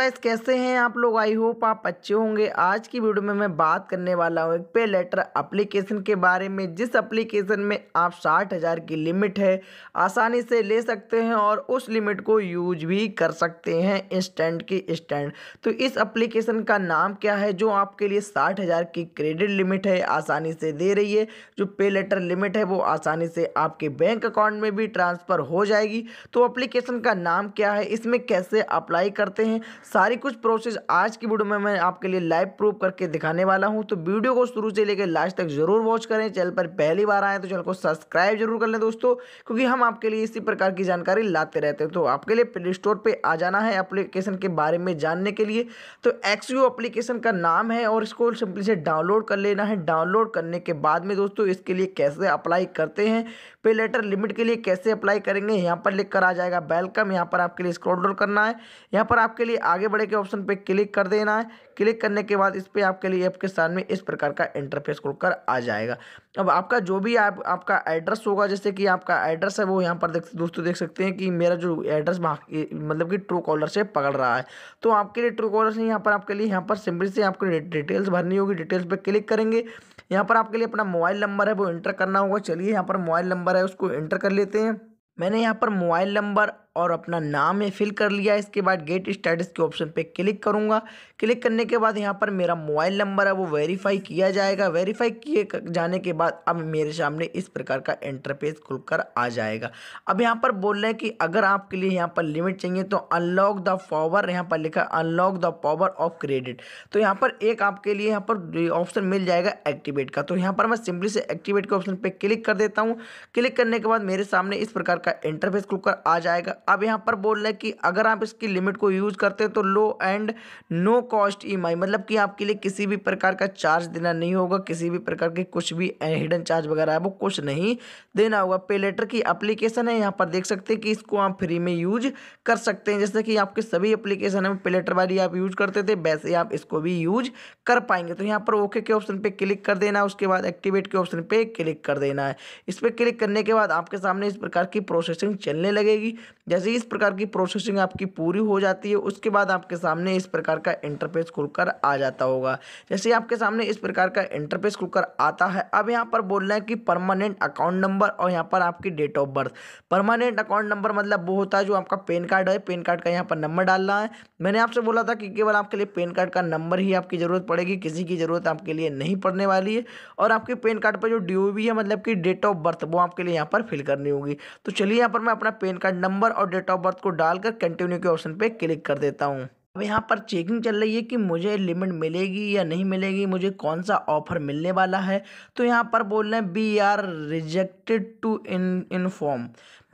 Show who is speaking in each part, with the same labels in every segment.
Speaker 1: guys कैसे हैं आप लोग आई होप आप अच्छे होंगे आज की वीडियो में मैं बात करने वाला हूँ एक पे लेटर अप्लीकेशन के बारे में जिस अप्लीकेशन में आप साठ हज़ार की लिमिट है आसानी से ले सकते हैं और उस लिमिट को यूज भी कर सकते हैं इंस्टेंट की इंस्टेंट तो इस अप्लीकेशन का नाम क्या है जो आपके लिए साठ हज़ार की क्रेडिट लिमिट है आसानी से दे रही है जो पे लेटर लिमिट है वो आसानी से आपके बैंक अकाउंट में भी ट्रांसफ़र हो जाएगी तो अप्लीकेशन का नाम क्या है इसमें कैसे अप्लाई करते हैं सारी कुछ प्रोसेस आज की वीडियो में मैं आपके लिए लाइव प्रूव करके दिखाने वाला हूँ तो वीडियो को शुरू से लेकर लास्ट तक जरूर वॉच करें चैनल पर पहली बार आए तो चैनल को सब्सक्राइब जरूर कर लें दोस्तों क्योंकि हम आपके लिए इसी प्रकार की जानकारी लाते रहते हैं तो आपके लिए प्ले स्टोर पर आ जाना है अप्लीकेशन के बारे में जानने के लिए तो यू अप्लीकेशन का नाम है और इसको सिंपली से डाउनलोड कर लेना है डाउनलोड करने के बाद में दोस्तों इसके लिए कैसे अप्लाई करते हैं पे लेटर लिमिट के लिए कैसे अप्लाई करेंगे यहाँ पर लिख कर आ जाएगा वेलकम यहाँ पर आपके लिए स्क्रॉल डाउन करना है यहाँ पर आपके लिए आगे बढ़े के ऑप्शन पर क्लिक कर देना है क्लिक करने के बाद इस पर आपके लिए ऐप के सामने इस प्रकार का इंटरफेस कर आ जाएगा अब आपका जो भी आप आपका एड्रेस होगा जैसे कि आपका एड्रेस है वो यहाँ पर देख दोस्तों देख सकते हैं कि मेरा जो एड्रेस मतलब कि ट्रू कॉलर से पकड़ रहा है तो आपके लिए ट्रू कॉलर से यहाँ पर आपके लिए यहाँ पर सिंपली से आपको डिटेल्स भरनी होगी डिटेल्स पर क्लिक करेंगे यहाँ पर आपके लिए अपना मोबाइल नंबर है वो इंटर करना होगा चलिए यहाँ पर मोबाइल नंबर नंबर है उसको एंटर कर लेते हैं मैंने यहाँ पर मोबाइल नंबर और अपना नाम ये फिल कर लिया इसके बाद गेट स्टेटस के ऑप्शन पे क्लिक करूँगा क्लिक करने के बाद यहाँ पर मेरा मोबाइल नंबर है वो वेरीफाई किया जाएगा वेरीफाई किए जाने के बाद अब मेरे सामने इस प्रकार का इंटरफेस खुलकर आ जाएगा अब यहाँ पर बोल रहे हैं कि अगर आपके लिए यहाँ पर लिमिट चाहिए तो अनलॉक द पावर यहाँ पर लिखा unlock the power of credit तो यहाँ पर एक आपके लिए यहाँ पर ऑप्शन मिल जाएगा एक्टिवेट का तो यहाँ पर मैं सिंपली से एक्टिवेट के ऑप्शन पर क्लिक कर देता हूँ क्लिक करने के बाद मेरे सामने इस प्रकार का इंटरफेस खुलकर आ जाएगा अब यहाँ पर बोल रहे हैं कि अगर आप इसकी लिमिट को यूज़ करते हैं तो लो एंड नो कॉस्ट ई मतलब कि आपके लिए किसी भी प्रकार का चार्ज देना नहीं होगा किसी भी प्रकार के कुछ भी हिडन चार्ज वगैरह है वो कुछ नहीं देना होगा पे लेटर की अप्लीकेशन है यहाँ पर देख सकते हैं कि इसको आप फ्री में यूज कर सकते हैं जैसे कि आपके सभी अप्लीकेशन है पे लेटर वाली आप यूज करते थे वैसे आप इसको भी यूज कर पाएंगे तो यहाँ पर ओके के ऑप्शन पर क्लिक कर देना उसके बाद एक्टिवेट के ऑप्शन पर क्लिक कर देना है इस पर क्लिक करने के बाद आपके सामने इस प्रकार की प्रोसेसिंग चलने लगेगी जैसे इस प्रकार की प्रोसेसिंग आपकी पूरी हो जाती है उसके बाद आपके सामने इस प्रकार का इंटरफेस खुलकर आ जाता होगा जैसे आपके सामने इस प्रकार का इंटरफेस खुलकर आता है अब यहाँ पर बोलना है कि परमानेंट अकाउंट नंबर और यहाँ पर आपकी date of birth permanent account number मतलब वो होता है जो आपका पेन कार्ड है पेन कार्ड का यहाँ पर नंबर डालना है मैंने आपसे बोला था कि केवल आपके लिए पेन कार्ड का नंबर ही आपकी ज़रूरत पड़ेगी किसी की ज़रूरत आपके लिए नहीं पड़ने वाली है और आपके पेन कार्ड पर जो डी है मतलब कि डेट ऑफ बर्थ वो आपके लिए यहाँ पर फिल करनी होगी तो चलिए यहाँ पर मैं अपना पेन कार्ड नंबर और डेट ऑफ बर्थ को डालकर कंटिन्यू के ऑप्शन पे क्लिक कर देता हूँ अब यहाँ पर चेकिंग चल रही है कि मुझे लिमिट मिलेगी या नहीं मिलेगी मुझे कौन सा ऑफर मिलने वाला है तो यहाँ पर बोल रहे हैं we are rejected to in inform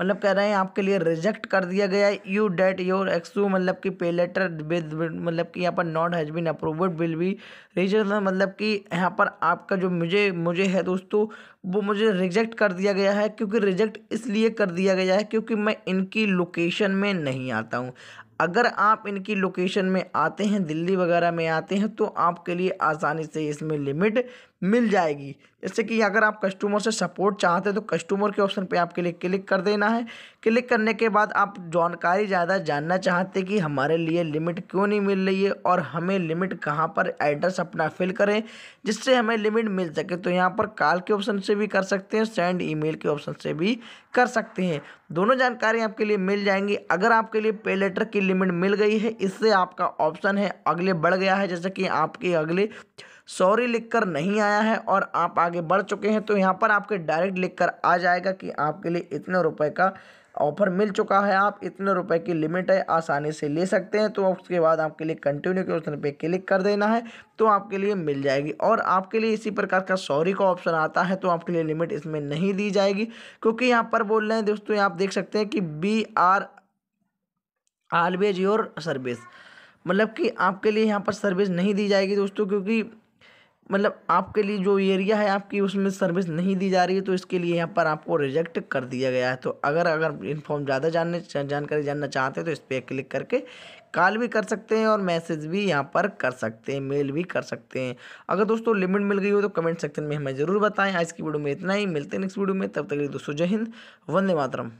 Speaker 1: मतलब कह रहे हैं आपके लिए रिजेक्ट कर दिया गया है यू डेट योर एक्सू मतलब कि पे लेटर विद मतलब कि यहाँ पर not has been approved will be reject मतलब कि यहाँ पर आपका जो मुझे मुझे है दोस्तों वो मुझे रिजेक्ट कर दिया गया है क्योंकि रिजेक्ट इसलिए कर दिया गया है क्योंकि मैं इनकी लोकेशन में नहीं आता हूँ अगर आप इनकी लोकेशन में आते हैं दिल्ली वगैरह में आते हैं तो आपके लिए आसानी से इसमें लिमिट मिल जाएगी जैसे कि अगर आप कस्टमर से सपोर्ट चाहते हैं तो कस्टमर के ऑप्शन पे आपके लिए क्लिक कर देना है क्लिक करने के बाद आप जानकारी ज़्यादा जानना चाहते कि हमारे लिए लिमिट क्यों नहीं मिल रही है और हमें लिमिट कहाँ पर एड्रेस अपना फिल करें जिससे हमें लिमिट मिल सके तो यहाँ पर कॉल के ऑप्शन से भी कर सकते हैं सेंड ई के ऑप्शन से भी कर सकते हैं दोनों जानकारी आपके लिए मिल जाएंगी अगर आपके लिए पे लेटर की लिमिट मिल गई है इससे आपका ऑप्शन है अगले बढ़ गया है जैसे कि आपके अगले सॉरी लिखकर नहीं आया है और आप आगे बढ़ चुके हैं तो यहाँ पर आपके डायरेक्ट लिखकर आ जाएगा कि आपके लिए इतने रुपए का ऑफर मिल चुका है आप इतने रुपए की लिमिट है आसानी से ले सकते हैं तो उसके बाद आपके लिए कंटिन्यू के ऑप्शन पे क्लिक कर देना है तो आपके लिए मिल जाएगी और आपके लिए इसी प्रकार का सॉरी का ऑप्शन आता है तो आपके लिए लिमिट इसमें नहीं दी जाएगी क्योंकि यहाँ पर बोल रहे हैं दोस्तों आप देख सकते हैं कि we are always your service मतलब कि आपके लिए यहाँ पर सर्विस नहीं दी जाएगी दोस्तों क्योंकि मतलब आपके लिए जो एरिया है आपकी उसमें सर्विस नहीं दी जा रही है तो इसके लिए यहाँ पर आपको रिजेक्ट कर दिया गया है तो अगर अगर इन्फॉर्म ज़्यादा जानने जानकारी जानना चाहते हैं तो इस पर क्लिक करके कॉल भी कर सकते हैं और मैसेज भी यहाँ पर कर सकते हैं मेल भी कर सकते हैं अगर दोस्तों लिमिट मिल गई हो तो कमेंट सेक्शन में हमें ज़रूर बताएँ आज की वीडियो में इतना ही मिलते हैं नेक्स्ट वीडियो में तब तक दोस्तों जय हिंद वंदे मातरम